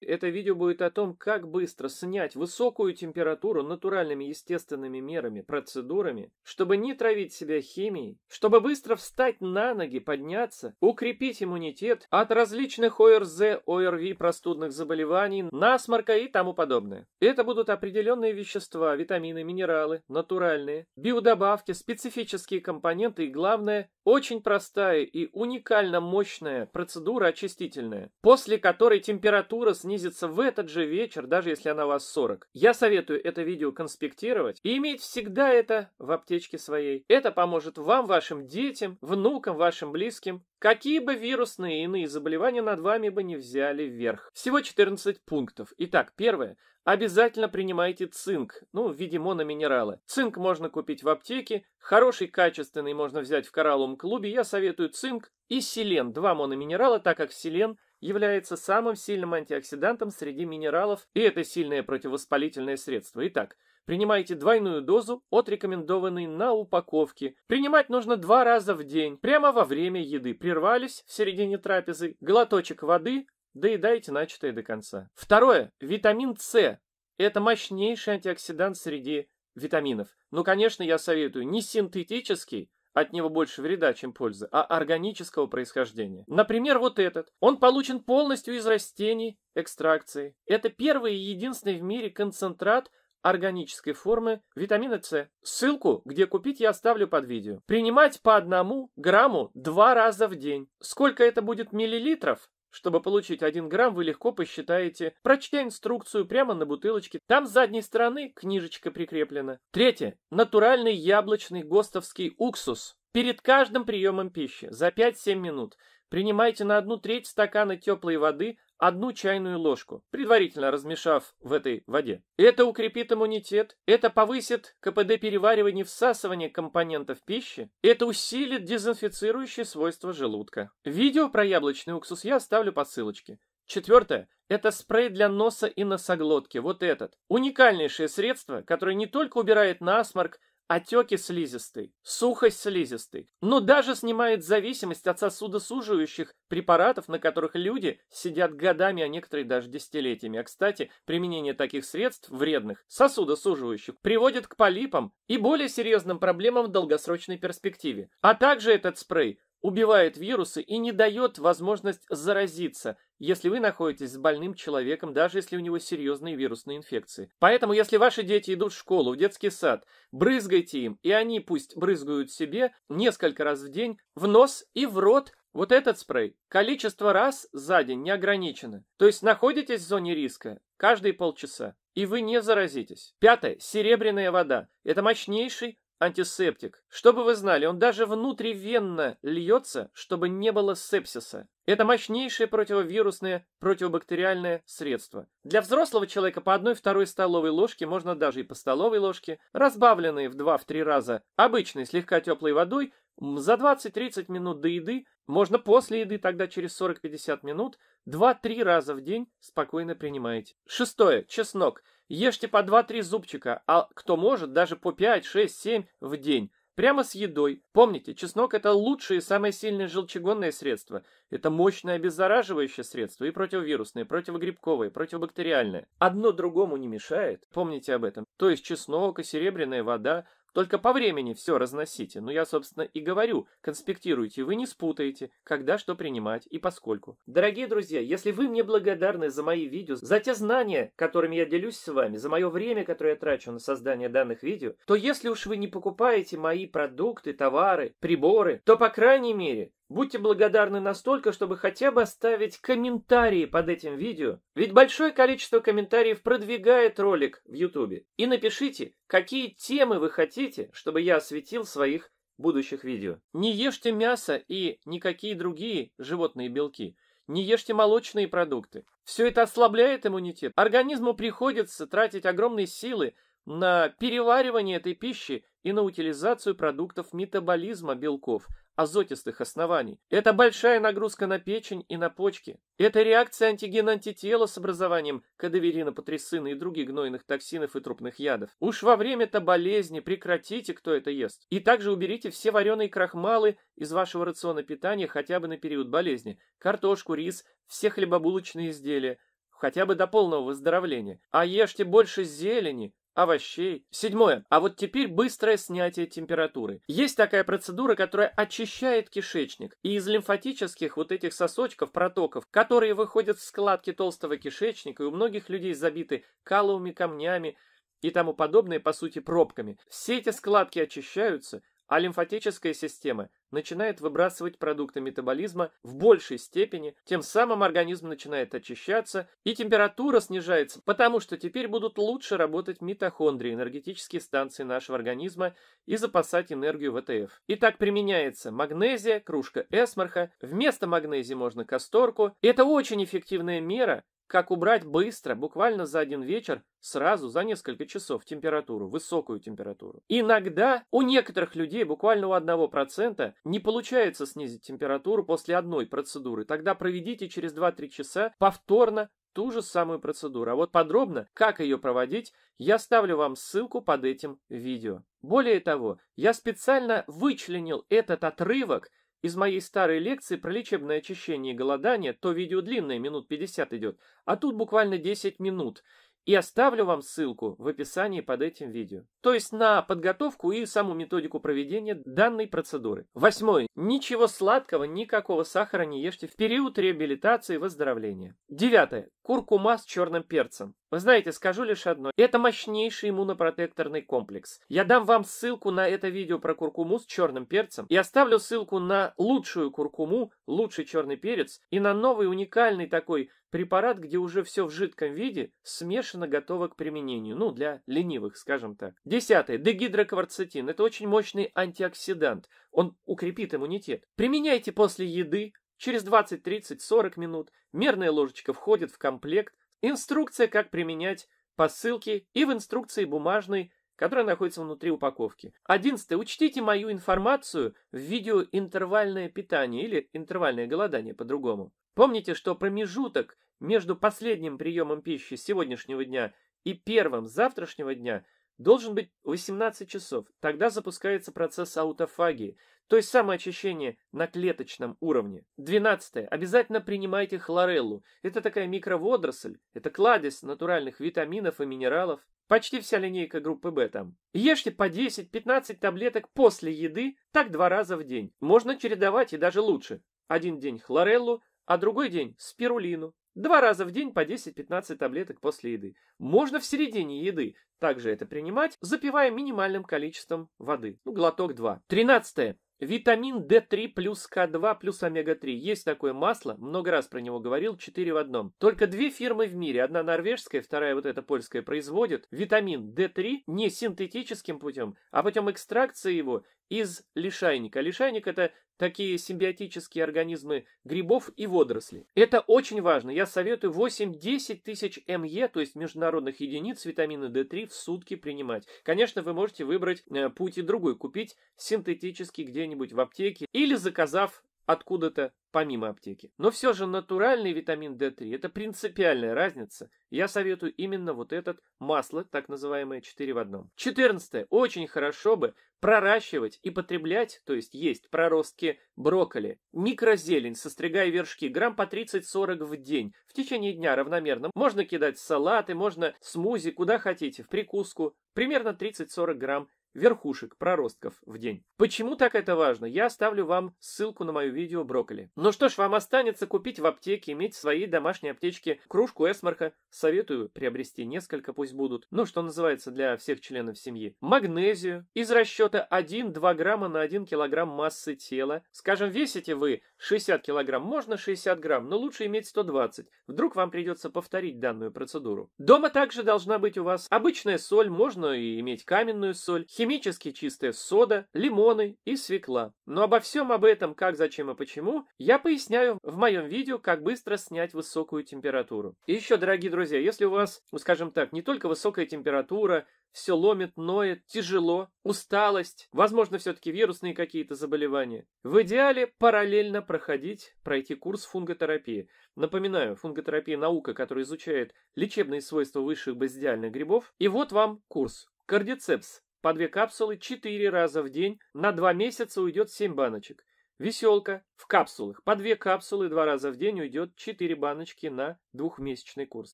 Это видео будет о том, как быстро снять высокую температуру натуральными естественными мерами, процедурами, чтобы не травить себя химией, чтобы быстро встать на ноги, подняться, укрепить иммунитет от различных ОРЗ, ОРВИ, простудных заболеваний, насморка и тому подобное. Это будут определенные вещества, витамины, минералы, натуральные, биодобавки, специфические компоненты и, главное, очень простая и уникально мощная процедура очистительная, после которой температура снизится в этот же вечер, даже если она у вас 40. Я советую это видео конспектировать и иметь всегда это в аптечке своей. Это поможет вам, вашим детям, внукам, вашим близким Какие бы вирусные и иные заболевания над вами бы не взяли вверх. Всего 14 пунктов. Итак, первое. Обязательно принимайте цинк, ну, в виде мономинерала. Цинк можно купить в аптеке, хороший качественный можно взять в коралловом клубе. Я советую цинк и селен, два мономинерала, так как селен является самым сильным антиоксидантом среди минералов, и это сильное противовоспалительное средство. Итак, Принимайте двойную дозу от рекомендованной на упаковке. Принимать нужно два раза в день, прямо во время еды. Прервались в середине трапезы, глоточек воды, доедайте начатое до конца. Второе. Витамин С. Это мощнейший антиоксидант среди витаминов. Ну, конечно, я советую не синтетический, от него больше вреда, чем пользы, а органического происхождения. Например, вот этот. Он получен полностью из растений экстракции. Это первый и единственный в мире концентрат органической формы витамина С. Ссылку, где купить, я оставлю под видео. Принимать по одному грамму два раза в день. Сколько это будет миллилитров? Чтобы получить 1 грамм, вы легко посчитаете, прочтя инструкцию прямо на бутылочке. Там с задней стороны книжечка прикреплена. Третье. Натуральный яблочный гостовский уксус. Перед каждым приемом пищи за 5-7 минут. Принимайте на одну треть стакана теплой воды одну чайную ложку, предварительно размешав в этой воде. Это укрепит иммунитет, это повысит КПД переваривания и всасывания компонентов пищи, это усилит дезинфицирующие свойства желудка. Видео про яблочный уксус я оставлю по ссылочке. Четвертое. Это спрей для носа и носоглотки, вот этот. Уникальнейшее средство, которое не только убирает насморк отеки слизистой, сухость слизистой, но даже снимает зависимость от сосудосуживающих препаратов, на которых люди сидят годами, а некоторые даже десятилетиями. А, кстати, применение таких средств, вредных, сосудосуживающих, приводит к полипам и более серьезным проблемам в долгосрочной перспективе. А также этот спрей – убивает вирусы и не дает возможность заразиться, если вы находитесь с больным человеком, даже если у него серьезные вирусные инфекции. Поэтому, если ваши дети идут в школу, в детский сад, брызгайте им, и они пусть брызгают себе несколько раз в день в нос и в рот вот этот спрей. Количество раз за день не ограничено. То есть находитесь в зоне риска каждые полчаса, и вы не заразитесь. Пятое. Серебряная вода. Это мощнейший антисептик. Чтобы вы знали, он даже внутривенно льется, чтобы не было сепсиса. Это мощнейшее противовирусное, противобактериальное средство. Для взрослого человека по одной-второй столовой ложке, можно даже и по столовой ложке, разбавленные в 2-3 раза обычной слегка теплой водой, за 20-30 минут до еды, можно после еды, тогда через 40-50 минут, 2-3 раза в день спокойно принимаете. Шестое. Чеснок. Ешьте по 2-3 зубчика, а кто может, даже по 5, 6, 7 в день. Прямо с едой. Помните, чеснок это лучшее и самое сильное желчегонное средство. Это мощное обеззараживающее средство и противовирусное, и противогрибковое, и противобактериальное. Одно другому не мешает, помните об этом. То есть чеснок и серебряная вода только по времени все разносите. Но ну, я, собственно, и говорю, конспектируйте, вы не спутаете, когда что принимать и поскольку. Дорогие друзья, если вы мне благодарны за мои видео, за те знания, которыми я делюсь с вами, за мое время, которое я трачу на создание данных видео, то если уж вы не покупаете мои продукты, товары, приборы, то, по крайней мере, Будьте благодарны настолько, чтобы хотя бы оставить комментарии под этим видео, ведь большое количество комментариев продвигает ролик в YouTube. И напишите, какие темы вы хотите, чтобы я осветил в своих будущих видео. Не ешьте мясо и никакие другие животные белки. Не ешьте молочные продукты. Все это ослабляет иммунитет. Организму приходится тратить огромные силы на переваривание этой пищи и на утилизацию продуктов метаболизма белков, азотистых оснований. Это большая нагрузка на печень и на почки. Это реакция антиген-антитела с образованием кадаверина, патрицина и других гнойных токсинов и трупных ядов. Уж во время-то болезни прекратите, кто это ест. И также уберите все вареные крахмалы из вашего рациона питания хотя бы на период болезни. Картошку, рис, все хлебобулочные изделия. Хотя бы до полного выздоровления. А ешьте больше зелени, овощей. Седьмое. А вот теперь быстрое снятие температуры. Есть такая процедура, которая очищает кишечник. И из лимфатических вот этих сосочков, протоков, которые выходят в складки толстого кишечника, и у многих людей забиты каловыми камнями и тому подобное, по сути, пробками. Все эти складки очищаются, а лимфатическая система начинает выбрасывать продукты метаболизма в большей степени, тем самым организм начинает очищаться и температура снижается, потому что теперь будут лучше работать митохондрии, энергетические станции нашего организма и запасать энергию ВТФ. Итак, применяется магнезия, кружка эсмарха, вместо магнезии можно касторку. Это очень эффективная мера, как убрать быстро, буквально за один вечер, сразу за несколько часов температуру, высокую температуру. Иногда у некоторых людей, буквально у одного процента, не получается снизить температуру после одной процедуры. Тогда проведите через 2-3 часа повторно ту же самую процедуру. А вот подробно, как ее проводить, я ставлю вам ссылку под этим видео. Более того, я специально вычленил этот отрывок из моей старой лекции про лечебное очищение и голодание то видео длинное, минут 50 идет, а тут буквально 10 минут. И оставлю вам ссылку в описании под этим видео. То есть на подготовку и саму методику проведения данной процедуры. Восьмое. Ничего сладкого, никакого сахара не ешьте в период реабилитации и выздоровления. Девятое. Куркума с черным перцем. Вы знаете, скажу лишь одно. Это мощнейший иммунопротекторный комплекс. Я дам вам ссылку на это видео про куркуму с черным перцем и оставлю ссылку на лучшую куркуму, лучший черный перец и на новый уникальный такой препарат, где уже все в жидком виде смешано готово к применению. Ну, для ленивых, скажем так. Десятое. Дегидрокварцетин. Это очень мощный антиоксидант. Он укрепит иммунитет. Применяйте после еды, Через 20, 30, 40 минут мерная ложечка входит в комплект, инструкция, как применять по ссылке и в инструкции бумажной, которая находится внутри упаковки. 11. Учтите мою информацию в видео интервальное питание или интервальное голодание по-другому. Помните, что промежуток между последним приемом пищи сегодняшнего дня и первым завтрашнего дня должен быть 18 часов. Тогда запускается процесс аутофагии – то есть самоочищение на клеточном уровне. Двенадцатое. Обязательно принимайте хлореллу. Это такая микроводоросль, это кладезь натуральных витаминов и минералов. Почти вся линейка группы Б там. Ешьте по 10-15 таблеток после еды, так два раза в день. Можно чередовать и даже лучше. Один день хлореллу, а другой день спирулину. Два раза в день по 10-15 таблеток после еды. Можно в середине еды также это принимать, запивая минимальным количеством воды. Ну, глоток 2. Тринадцатое. Витамин D3 плюс К2 плюс омега-3. Есть такое масло, много раз про него говорил, 4 в одном. Только две фирмы в мире, одна норвежская, вторая вот эта польская, производит витамин D3 не синтетическим путем, а путем экстракции его из лишайника. Лишайник это такие симбиотические организмы грибов и водорослей. Это очень важно. Я советую 8-10 тысяч МЕ, то есть международных единиц витамина D3 в сутки принимать. Конечно, вы можете выбрать э, путь и другой, купить синтетический где-нибудь в аптеке или заказав откуда-то помимо аптеки. Но все же натуральный витамин D3 это принципиальная разница. Я советую именно вот этот масло, так называемое 4 в одном. 14. Очень хорошо бы проращивать и потреблять, то есть есть проростки брокколи, микрозелень, состригая вершки, грамм по 30-40 в день, в течение дня равномерно. Можно кидать салаты, можно смузи, куда хотите, в прикуску, примерно 30-40 грамм верхушек, проростков в день. Почему так это важно? Я оставлю вам ссылку на мое видео брокколи. Ну что ж, вам останется купить в аптеке, иметь в своей домашней аптечке кружку эсмарха. Советую приобрести несколько, пусть будут. Ну, что называется, для всех членов семьи. Магнезию из расчета 1-2 грамма на 1 килограмм массы тела. Скажем, весите вы 60 килограмм, можно 60 грамм, но лучше иметь 120. Вдруг вам придется повторить данную процедуру. Дома также должна быть у вас обычная соль, можно и иметь каменную соль, химическую Химически чистая сода, лимоны и свекла. Но обо всем об этом, как, зачем и почему, я поясняю в моем видео, как быстро снять высокую температуру. И еще, дорогие друзья, если у вас, ну, скажем так, не только высокая температура, все ломит, ноет, тяжело, усталость, возможно, все-таки вирусные какие-то заболевания. В идеале параллельно проходить, пройти курс фунготерапии. Напоминаю, фунготерапия наука, которая изучает лечебные свойства высших базидиальных грибов. И вот вам курс. Кардицепс по две капсулы 4 раза в день, на 2 месяца уйдет 7 баночек. Веселка в капсулах. По две капсулы два раза в день уйдет 4 баночки на двухмесячный курс.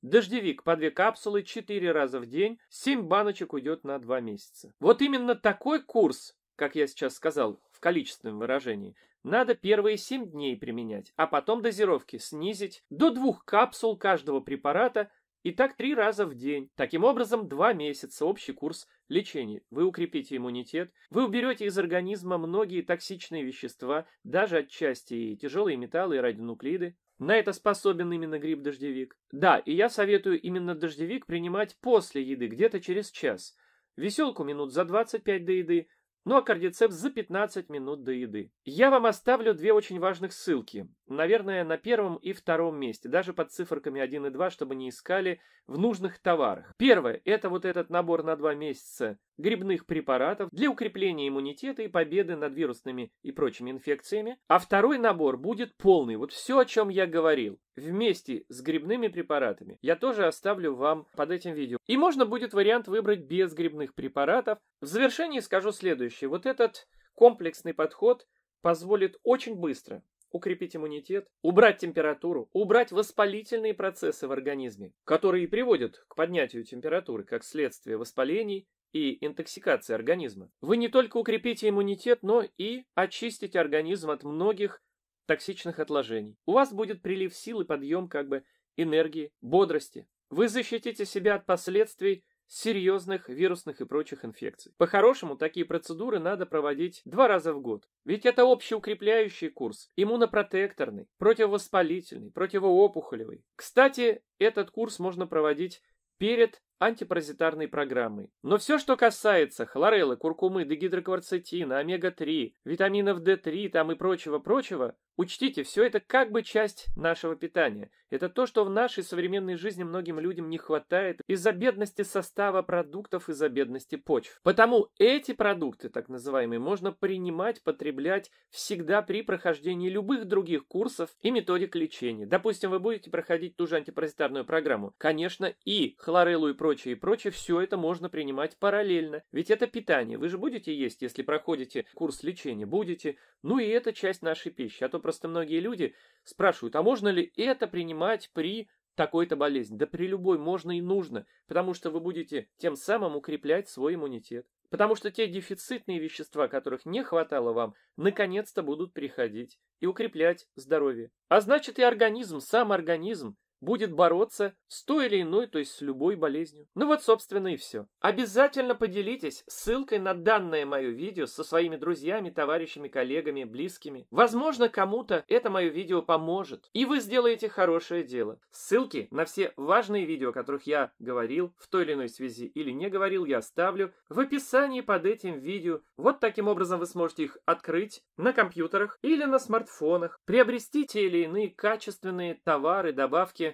Дождевик по две капсулы 4 раза в день, 7 баночек уйдет на 2 месяца. Вот именно такой курс, как я сейчас сказал, в количественном выражении, надо первые 7 дней применять, а потом дозировки снизить до двух капсул каждого препарата и так три раза в день. Таким образом, два месяца общий курс лечения. Вы укрепите иммунитет, вы уберете из организма многие токсичные вещества, даже отчасти и тяжелые металлы и радионуклиды. На это способен именно гриб-дождевик. Да, и я советую именно дождевик принимать после еды, где-то через час. Веселку минут за 25 до еды, ну а кардицепс за 15 минут до еды. Я вам оставлю две очень важных ссылки. Наверное, на первом и втором месте, даже под циферками 1 и 2, чтобы не искали в нужных товарах. Первое – это вот этот набор на 2 месяца грибных препаратов для укрепления иммунитета и победы над вирусными и прочими инфекциями. А второй набор будет полный, вот все, о чем я говорил вместе с грибными препаратами. Я тоже оставлю вам под этим видео. И можно будет вариант выбрать без грибных препаратов. В завершении скажу следующее. Вот этот комплексный подход позволит очень быстро укрепить иммунитет, убрать температуру, убрать воспалительные процессы в организме, которые приводят к поднятию температуры как следствие воспалений и интоксикации организма. Вы не только укрепите иммунитет, но и очистите организм от многих токсичных отложений. У вас будет прилив сил и подъем как бы энергии, бодрости. Вы защитите себя от последствий серьезных вирусных и прочих инфекций. По-хорошему, такие процедуры надо проводить два раза в год. Ведь это общеукрепляющий курс, иммунопротекторный, противовоспалительный, противоопухолевый. Кстати, этот курс можно проводить перед антипаразитарной программы, Но все, что касается хлореллы, куркумы, дегидрокварцетина, омега-3, витаминов D3 там и прочего-прочего, учтите, все это как бы часть нашего питания. Это то, что в нашей современной жизни многим людям не хватает из-за бедности состава продуктов, из-за бедности почв. Потому эти продукты, так называемые, можно принимать, потреблять всегда при прохождении любых других курсов и методик лечения. Допустим, вы будете проходить ту же антипаразитарную программу. Конечно, и хлореллу и прочее и прочее, все это можно принимать параллельно. Ведь это питание. Вы же будете есть, если проходите курс лечения? Будете. Ну и это часть нашей пищи. А то просто многие люди спрашивают, а можно ли это принимать при такой-то болезни? Да при любой можно и нужно, потому что вы будете тем самым укреплять свой иммунитет. Потому что те дефицитные вещества, которых не хватало вам, наконец-то будут приходить и укреплять здоровье. А значит и организм, сам организм будет бороться с той или иной, то есть с любой болезнью. Ну вот, собственно, и все. Обязательно поделитесь ссылкой на данное мое видео со своими друзьями, товарищами, коллегами, близкими. Возможно, кому-то это мое видео поможет, и вы сделаете хорошее дело. Ссылки на все важные видео, о которых я говорил в той или иной связи или не говорил, я оставлю в описании под этим видео. Вот таким образом вы сможете их открыть на компьютерах или на смартфонах, приобрести те или иные качественные товары, добавки,